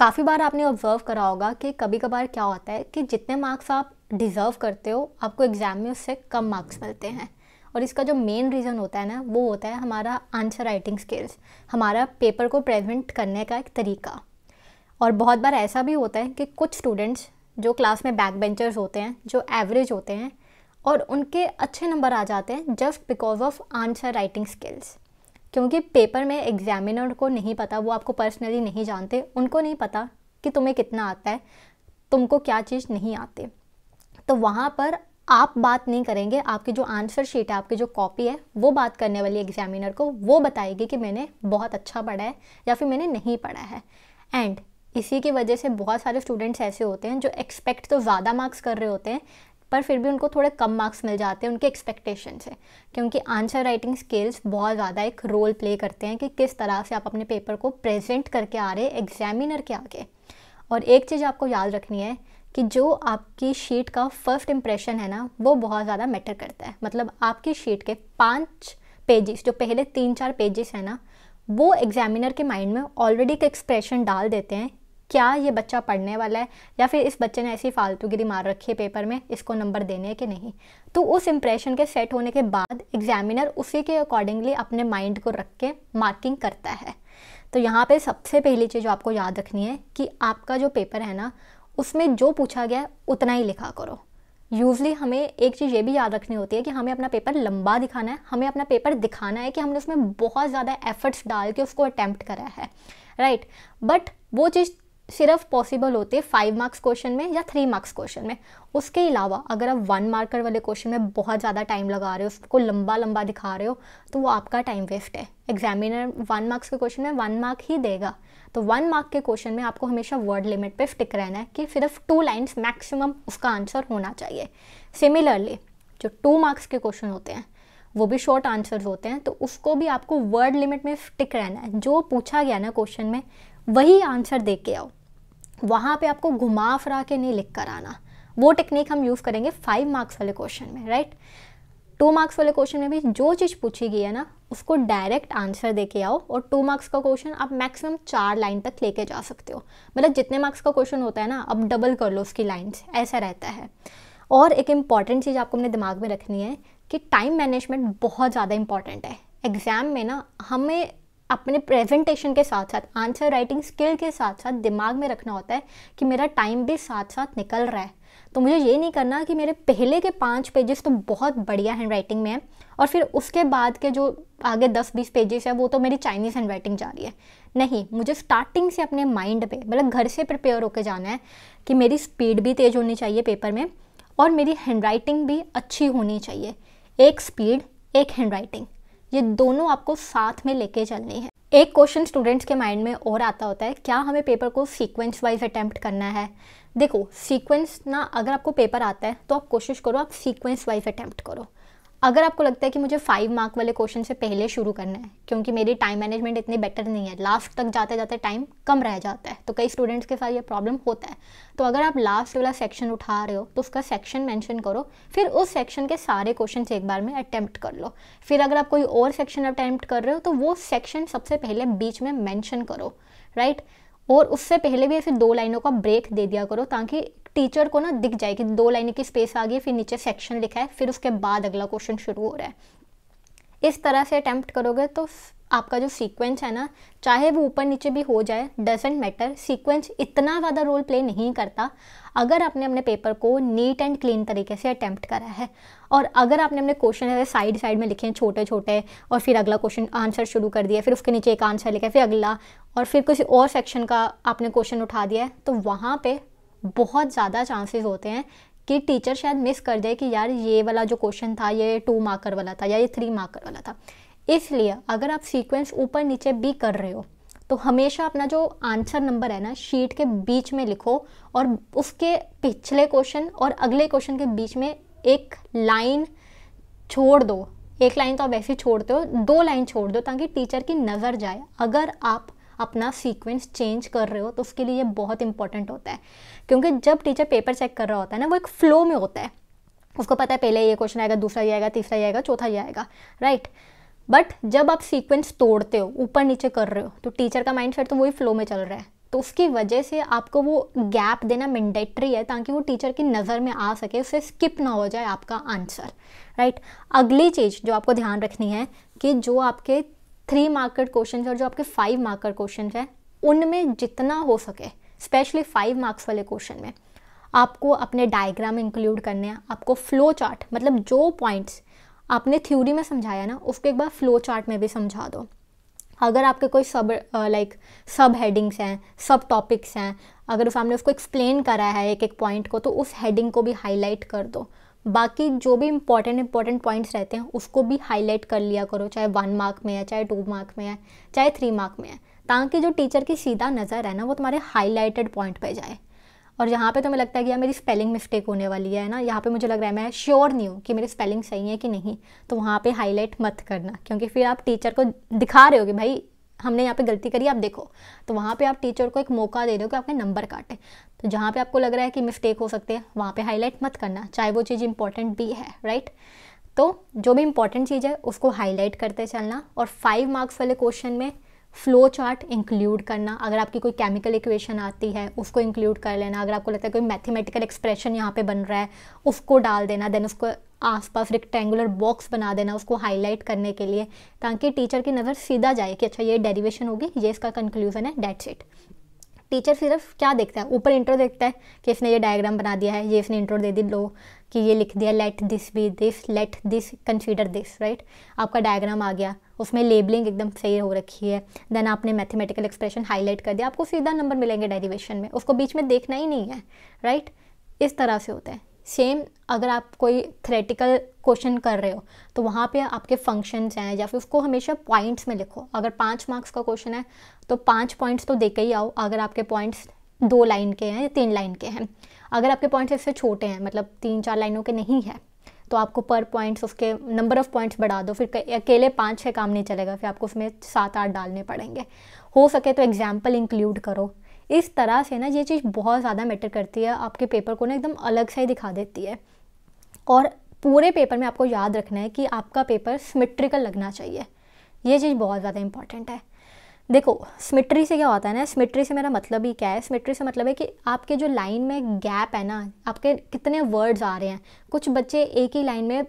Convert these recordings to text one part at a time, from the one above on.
काफ़ी बार आपने ऑब्जर्व करा होगा कि कभी कभार क्या होता है कि जितने मार्क्स आप डिज़र्व करते हो आपको एग्ज़ाम में उससे कम मार्क्स मिलते हैं और इसका जो मेन रीज़न होता है ना वो होता है हमारा आंसर राइटिंग स्किल्स हमारा पेपर को प्रेजेंट करने का एक तरीका और बहुत बार ऐसा भी होता है कि कुछ स्टूडेंट्स जो क्लास में बैक बेंचर्स होते हैं जो एवरेज होते हैं और उनके अच्छे नंबर आ जाते हैं just because of answer writing skills क्योंकि पेपर में एग्जामिनर को नहीं पता वो आपको पर्सनली नहीं जानते उनको नहीं पता कि तुम्हें कितना आता है तुमको क्या चीज़ नहीं आती तो वहाँ पर आप बात नहीं करेंगे आपकी जो आंसर शीट है आपकी जो कॉपी है वो बात करने वाली एग्जामिनर को वो बताएगी कि मैंने बहुत अच्छा पढ़ा है या फिर मैंने नहीं पढ़ा है एंड इसी की वजह से बहुत सारे स्टूडेंट्स ऐसे होते हैं जो एक्सपेक्ट तो ज़्यादा मार्क्स कर रहे होते हैं पर फिर भी उनको थोड़े कम मार्क्स मिल जाते हैं उनके एक्सपेक्टेशन से कि उनकी आंसर राइटिंग स्किल्स बहुत ज़्यादा एक रोल प्ले करते हैं कि किस तरह से आप अपने पेपर को प्रेजेंट करके आ रहे एग्जामिनर के आगे और एक चीज़ आपको याद रखनी है कि जो आपकी शीट का फर्स्ट इम्प्रेशन है ना वो बहुत ज़्यादा मैटर करता है मतलब आपकी शीट के पाँच पेजेस जो पहले तीन चार पेजेस हैं ना वो एग्जामिनर के माइंड में ऑलरेडी एक एक्सप्रेशन डाल देते हैं क्या ये बच्चा पढ़ने वाला है या फिर इस बच्चे ने ऐसी फालतूगिरी मार रखी है पेपर में इसको नंबर देने है कि नहीं तो उस इम्प्रेशन के सेट होने के बाद एग्जामिनर उसी के अकॉर्डिंगली अपने माइंड को रख के मार्किंग करता है तो यहाँ पे सबसे पहली चीज़ जो आपको याद रखनी है कि आपका जो पेपर है ना उसमें जो पूछा गया है उतना ही लिखा करो यूजली हमें एक चीज़ ये भी याद रखनी होती है कि हमें अपना पेपर लंबा दिखाना है हमें अपना पेपर दिखाना है कि हमने उसमें बहुत ज़्यादा एफर्ट्स डाल के उसको अटैम्प्ट करा है राइट right? बट वो चीज़ सिर्फ पॉसिबल होते फाइव मार्क्स क्वेश्चन में या थ्री मार्क्स क्वेश्चन में उसके अलावा अगर आप वन मार्कर वाले क्वेश्चन में बहुत ज़्यादा टाइम लगा रहे हो उसको लंबा लंबा दिखा रहे हो तो वो आपका टाइम वेस्ट है एग्जामिनर वन मार्क्स के क्वेश्चन में वन मार्क ही देगा तो वन मार्क के क्वेश्चन में आपको हमेशा वर्ड लिमिट पर स्टिक रहना है कि सिर्फ टू लाइन्स मैक्सिमम उसका आंसर होना चाहिए सिमिलरली जो टू मार्क्स के क्वेश्चन होते हैं वो भी शॉर्ट आंसर्स होते हैं तो उसको भी आपको वर्ड लिमिट में स्टिक रहना है जो पूछा गया ना क्वेश्चन में वही आंसर दे के आओ वहाँ पे आपको घुमा फिरा के नहीं लिख कर आना वो टेक्निक हम यूज़ करेंगे फाइव मार्क्स वाले क्वेश्चन में राइट टू मार्क्स वाले क्वेश्चन में भी जो चीज़ पूछी गई है ना उसको डायरेक्ट आंसर दे के आओ और टू मार्क्स का क्वेश्चन आप मैक्सिमम चार लाइन तक लेके जा सकते हो मतलब जितने मार्क्स का क्वेश्चन होता है ना अब डबल कर लो उसकी लाइन्स ऐसा रहता है और एक इम्पॉर्टेंट चीज़ आपको अपने दिमाग में रखनी है कि टाइम मैनेजमेंट बहुत ज़्यादा इंपॉर्टेंट है एग्ज़ाम में ना हमें अपने प्रेजेंटेशन के साथ साथ आंसर राइटिंग स्किल के साथ साथ दिमाग में रखना होता है कि मेरा टाइम भी साथ साथ निकल रहा है तो मुझे ये नहीं करना कि मेरे पहले के पाँच पेजेस तो बहुत बढ़िया हैंड राइटिंग में है और फिर उसके बाद के जो आगे दस बीस पेजेस है वो तो मेरी चाइनीज़ हैंड राइटिंग जा रही है नहीं मुझे स्टार्टिंग से अपने माइंड पे मतलब घर से प्रिपेयर होकर जाना है कि मेरी स्पीड भी तेज़ होनी चाहिए पेपर में और मेरी हैंड राइटिंग भी अच्छी होनी चाहिए एक स्पीड एक हैंड राइटिंग ये दोनों आपको साथ में लेके चलनी है एक क्वेश्चन स्टूडेंट्स के माइंड में और आता होता है क्या हमें पेपर को सीक्वेंस वाइज अटैम्प्ट करना है देखो सीक्वेंस ना अगर आपको पेपर आता है तो आप कोशिश करो आप सीक्वेंस वाइज अटैम्प्ट करो अगर आपको लगता है कि मुझे फाइव मार्क वाले क्वेश्चन से पहले शुरू करना है क्योंकि मेरी टाइम मैनेजमेंट इतनी बेटर नहीं है लास्ट तक जाते जाते टाइम कम रह जाता है तो कई स्टूडेंट्स के साथ ये प्रॉब्लम होता है तो अगर आप लास्ट वाला सेक्शन उठा रहे हो तो उसका सेक्शन मैंशन करो फिर उस सेक्शन के सारे क्वेश्चन एक बार में अटैम्प्ट कर लो फिर अगर आप कोई और सेक्शन अटैम्प्ट कर रहे हो तो वो सेक्शन सबसे पहले बीच में मैंशन करो राइट right? और उससे पहले भी ऐसे दो लाइनों का ब्रेक दे दिया करो ताकि टीचर को ना दिख जाए कि दो लाइन की स्पेस आ गई फिर नीचे सेक्शन लिखा है फिर उसके बाद अगला क्वेश्चन शुरू हो रहा है इस तरह से अटैम्प्ट करोगे तो आपका जो सीक्वेंस है ना चाहे वो ऊपर नीचे भी हो जाए डजेंट मैटर सीक्वेंस इतना ज़्यादा रोल प्ले नहीं करता अगर आपने अपने पेपर को नीट एंड क्लीन तरीके से अटैम्प्ट करा है और अगर आपने अपने क्वेश्चन ऐसे साइड साइड में लिखे हैं छोटे छोटे और फिर अगला क्वेश्चन आंसर शुरू कर दिया फिर उसके नीचे एक आंसर लिखा फिर अगला और फिर किसी और सेक्शन का आपने क्वेश्चन उठा दिया है तो वहाँ पर बहुत ज़्यादा चांसेस होते हैं कि टीचर शायद मिस कर जाए कि यार ये वाला जो क्वेश्चन था ये टू मार्कर वाला था या ये थ्री मार्कर वाला था इसलिए अगर आप सीक्वेंस ऊपर नीचे भी कर रहे हो तो हमेशा अपना जो आंसर नंबर है ना शीट के बीच में लिखो और उसके पिछले क्वेश्चन और अगले क्वेश्चन के बीच में एक लाइन छोड़ दो एक लाइन तो आप वैसे छोड़ते हो दो लाइन छोड़ दो ताकि टीचर की नज़र जाए अगर आप अपना सीक्वेंस चेंज कर रहे हो तो उसके लिए ये बहुत इंपॉर्टेंट होता है क्योंकि जब टीचर पेपर चेक कर रहा होता है ना वो एक फ्लो में होता है उसको पता है पहले ये क्वेश्चन आएगा दूसरा ये आएगा तीसरा ये आएगा चौथा ये आएगा राइट बट जब आप सीक्वेंस तोड़ते हो ऊपर नीचे कर रहे हो तो टीचर का माइंड तो वही फ्लो में चल रहा है तो उसकी वजह से आपको वो गैप देना मैंडेटरी है ताकि वो टीचर की नज़र में आ सके उसे स्किप ना हो जाए आपका आंसर राइट अगली चीज़ जो आपको ध्यान रखनी है कि जो आपके थ्री मार्कर क्वेश्चन और जो आपके फाइव मार्कर क्वेश्चन हैं उनमें जितना हो सके स्पेशली फाइव मार्क्स वाले क्वेश्चन में आपको अपने डायग्राम इंक्लूड करने हैं आपको फ्लो चार्ट मतलब जो पॉइंट्स आपने थ्योरी में समझाया ना उसको एक बार फ्लो चार्ट में भी समझा दो अगर आपके कोई सब लाइक सब हेडिंग्स हैं सब टॉपिक्स हैं अगर उस आपने उसको एक्सप्लेन करा है एक एक पॉइंट को तो उस हेडिंग को भी हाईलाइट कर दो बाकी जो भी इम्पॉर्टेंट इम्पॉर्टेंट पॉइंट्स रहते हैं उसको भी हाईलाइट कर लिया करो चाहे वन मार्क में है चाहे टू मार्क में है चाहे थ्री मार्क में है ताकि जो टीचर की सीधा नज़र है ना वो तुम्हारे हाईलाइटेड पॉइंट पे जाए और यहाँ पे तो लगता है कि यार मेरी स्पेलिंग मिस्टेक होने वाली है ना यहाँ पे मुझे लग रहा है मैं श्योर नहीं हूँ कि मेरी स्पेलिंग सही है कि नहीं तो वहाँ पे हाईलाइट मत करना क्योंकि फिर आप टीचर को दिखा रहे हो कि भाई हमने यहाँ पे गलती करी आप देखो तो वहाँ पे आप टीचर को एक मौका दे दो कि आपने नंबर काटे तो जहाँ पे आपको लग रहा है कि मिस्टेक हो सकती है वहाँ पे हाईलाइट मत करना चाहे वो चीज़ इंपॉर्टेंट भी है राइट तो जो भी इंपॉर्टेंट चीज़ है उसको हाईलाइट करते चलना और फाइव मार्क्स वाले क्वेश्चन में फ्लो चार्ट इंक्लूड करना अगर आपकी कोई केमिकल इक्वेशन आती है उसको इंक्लूड कर लेना अगर आपको लगता है कोई मैथमेटिकल एक्सप्रेशन यहाँ पे बन रहा है उसको डाल देना देन उसको आसपास रेक्टेंगुलर बॉक्स बना देना उसको हाईलाइट करने के लिए ताकि टीचर की नज़र सीधा जाए कि अच्छा ये डेरिवेशन होगी ये इसका कंक्लूजन है डेट शीट टीचर सिर्फ क्या देखता है ऊपर इंटर देखता है कि इसने ये डायग्राम बना दिया है ये इसने इंटर दे दी लो कि ये लिख दिया let this be this let this consider this right आपका डायग्राम आ गया उसमें लेबलिंग एकदम सही हो रखी है देन आपने मैथमेटिकल एक्सप्रेशन हाईलाइट कर दिया आपको सीधा नंबर मिलेंगे डेरिवेशन में उसको बीच में देखना ही नहीं है राइट right? इस तरह से होता है सेम अगर आप कोई थ्रेटिकल क्वेश्चन कर रहे हो तो वहाँ पे आपके फंक्शंस हैं या फिर उसको हमेशा पॉइंट्स में लिखो अगर पाँच मार्क्स का क्वेश्चन है तो पाँच पॉइंट्स तो देके ही आओ अगर आपके पॉइंट्स दो लाइन के हैं या तीन लाइन के हैं अगर आपके पॉइंट्स इससे छोटे हैं मतलब तीन चार लाइनों के नहीं है तो आपको पर पॉइंट्स उसके नंबर ऑफ़ पॉइंट्स बढ़ा दो फिर अकेले पाँच छः काम नहीं चलेगा फिर आपको उसमें सात आठ डालने पड़ेंगे हो सके तो एग्जाम्पल इंक्लूड करो इस तरह से ना ये चीज़ बहुत ज़्यादा मैटर करती है आपके पेपर को ना एकदम अलग से ही दिखा देती है और पूरे पेपर में आपको याद रखना है कि आपका पेपर सिमिट्रिकल लगना चाहिए ये चीज़ बहुत ज़्यादा इंपॉर्टेंट है देखो सिमिट्री से क्या होता है ना सिमेट्री से मेरा मतलब ही क्या है सिमेट्री से मतलब है कि आपके जो लाइन में गैप है ना आपके कितने वर्ड्स आ रहे हैं कुछ बच्चे एक ही लाइन में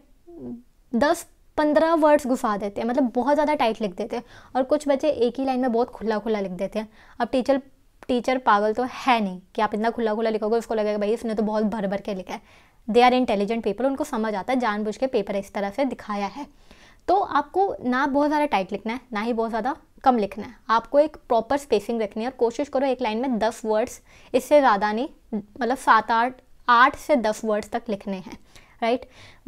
दस पंद्रह वर्ड्स घुसा देते हैं मतलब बहुत ज़्यादा टाइट लिख देते हैं और कुछ बच्चे एक ही लाइन में बहुत खुला खुला लिख देते हैं अब टीचर टीचर पागल तो है नहीं कि आप इतना खुला खुला लिखोगे उसको लगेगा भाई इसने तो बहुत भर भर के लिखा है दे आर इंटेलिजेंट पेपर उनको समझ आता है जानबूझ के पेपर इस तरह से दिखाया है तो आपको ना बहुत ज़्यादा टाइट लिखना है ना ही बहुत ज़्यादा कम लिखना है आपको एक प्रॉपर स्पेसिंग रखनी है और कोशिश करो एक लाइन में दस वर्ड्स इससे ज़्यादा नहीं मतलब सात आठ आठ से दस वर्ड्स तक लिखने हैं राइट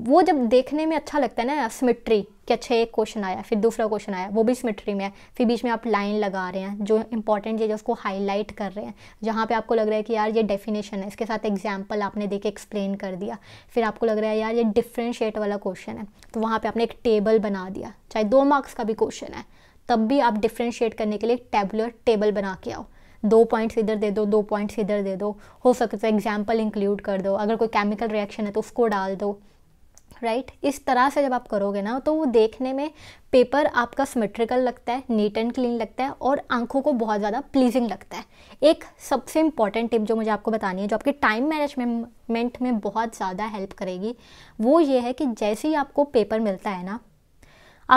वो जब देखने में अच्छा लगता है ना सिमिट्री कि अच्छा एक क्वेश्चन आया फिर दूसरा क्वेश्चन आया वो भी सिमिट्री में है फिर बीच में आप लाइन लगा रहे हैं जो इंपॉर्टेंट चीज़ है उसको हाईलाइट कर रहे हैं जहाँ पे आपको लग रहा है कि यार ये डेफिनेशन है इसके साथ एग्जाम्पल आपने देखे एक्सप्लेन कर दिया फिर आपको लग रहा है यार ये डिफ्रेंशिएट वाला क्वेश्चन है तो वहाँ पर आपने एक टेबल बना दिया चाहे दो मार्क्स का भी क्वेश्चन है तब भी आप डिफ्रेंशिएट करने के लिए एक टेबुलर टेबल बना के आओ दो पॉइंट्स इधर दे दो दो पॉइंट्स इधर दे दो हो सके तो एग्जाम्पल इंक्लूड कर दो अगर कोई केमिकल रिएक्शन है तो उसको डाल दो राइट right? इस तरह से जब आप करोगे ना तो वो देखने में पेपर आपका सिमेट्रिकल लगता है नीट एंड क्लीन लगता है और आंखों को बहुत ज़्यादा प्लीजिंग लगता है एक सबसे इम्पॉर्टेंट टिप जो मुझे आपको बतानी है जो आपके टाइम मैनेजमेंट में बहुत ज़्यादा हेल्प करेगी वो ये है कि जैसे ही आपको पेपर मिलता है ना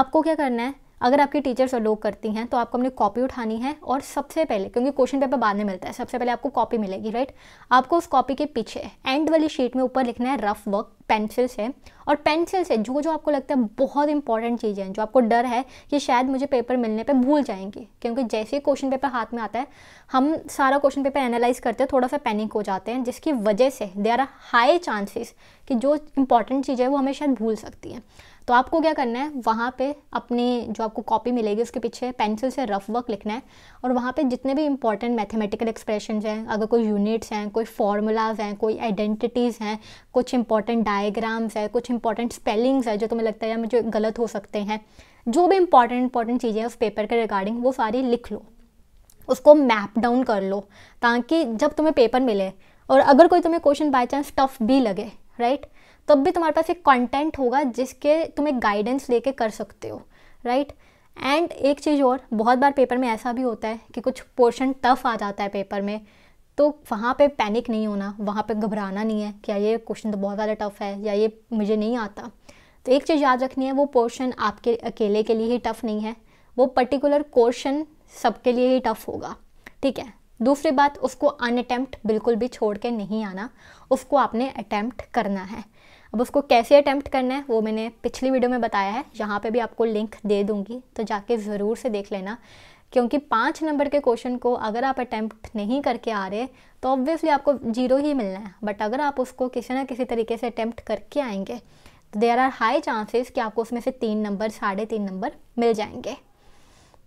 आपको क्या करना है अगर आपके टीचर्स लोग करती हैं तो आपको अपनी कॉपी उठानी है और सबसे पहले क्योंकि क्वेश्चन पेपर बाद में मिलता है सबसे पहले आपको कॉपी मिलेगी राइट आपको उस कॉपी के पीछे एंड वाली शीट में ऊपर लिखना है रफ वर्क पेंसिल से और पेंसिल से जो जो आपको लगता है बहुत इंपॉर्टेंट चीज़ें हैं जो आपको डर है कि शायद मुझे पेपर मिलने पे भूल जाएंगी क्योंकि जैसे ही क्वेश्चन पेपर हाथ में आता है हम सारा क्वेश्चन पेपर एनालाइज करते हैं थोड़ा सा पैनिक हो जाते हैं जिसकी वजह से दे आर हाई चांसेस कि जो इंपॉर्टेंट चीज़ है वो हमें शायद भूल सकती हैं तो आपको क्या करना है वहाँ पे अपनी जो आपको कॉपी मिलेगी उसके पीछे पेंसिल से रफ वर्क लिखना है और वहाँ पे जितने भी इंपॉर्टेंट मैथमेटिकल एक्सप्रेशन हैं अगर कोई यूनिट्स हैं कोई फार्मूलाज हैं कोई आइडेंटिटीज़ हैं कुछ इंपॉर्टेंट डायग्राम्स है कुछ इंपॉर्टेंट स्पेलिंग्स है जो तुम्हें लगता है या मुझे गलत हो सकते हैं जो भी इंपॉर्टेंट इंपॉर्टेंट चीज़ें उस पेपर के रिगार्डिंग वो सारी लिख लो उसको मैप डाउन कर लो ताकि जब तुम्हें पेपर मिले और अगर कोई तुम्हें क्वेश्चन बाई चांस टफ भी लगे राइट तब भी तुम्हारे पास एक कंटेंट होगा जिसके तुम्हें गाइडेंस लेके कर सकते हो राइट एंड एक चीज़ और बहुत बार पेपर में ऐसा भी होता है कि कुछ पोर्शन टफ आ जाता है पेपर में तो वहाँ पे पैनिक नहीं होना वहाँ पे घबराना नहीं है क्या ये क्वेश्चन तो बहुत ज़्यादा टफ है या ये मुझे नहीं आता तो एक चीज़ याद रखनी है वो पोर्शन आपके अकेले के लिए ही टफ़ नहीं है वो पर्टिकुलर क्वेश्चन सबके लिए ही टफ़ होगा ठीक है दूसरी बात उसको अनअटैम्प्ट बिल्कुल भी छोड़ के नहीं आना उसको आपने अटैम्प्ट करना है अब उसको कैसे अटैम्प्ट करना है वो मैंने पिछली वीडियो में बताया है यहाँ पे भी आपको लिंक दे दूँगी तो जाके ज़रूर से देख लेना क्योंकि पाँच नंबर के क्वेश्चन को अगर आप अटैम्प्ट नहीं करके आ रहे तो ऑब्वियसली आपको जीरो ही मिलना है बट अगर आप उसको किसी ना किसी तरीके से अटैम्प्ट करके आएंगे तो देर आर हाई चांसेस कि आपको उसमें से तीन नंबर साढ़े तीन नंबर मिल जाएंगे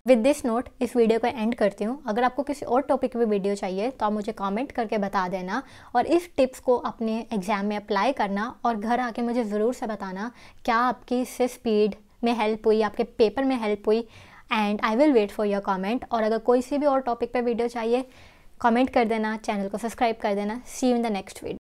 विद दिस नोट इस वीडियो को एंड करती हूँ अगर आपको किसी और टॉपिक पे वीडियो चाहिए तो आप मुझे कमेंट करके बता देना और इस टिप्स को अपने एग्ज़ाम में अप्लाई करना और घर आके मुझे ज़रूर से बताना क्या आपकी इससे स्पीड में हेल्प हुई आपके पेपर में हेल्प हुई and I will wait for your comment और अगर कोई सी भी और टॉपिक पर वीडियो चाहिए कमेंट कर देना चैनल को सब्सक्राइब कर देना see you in the next video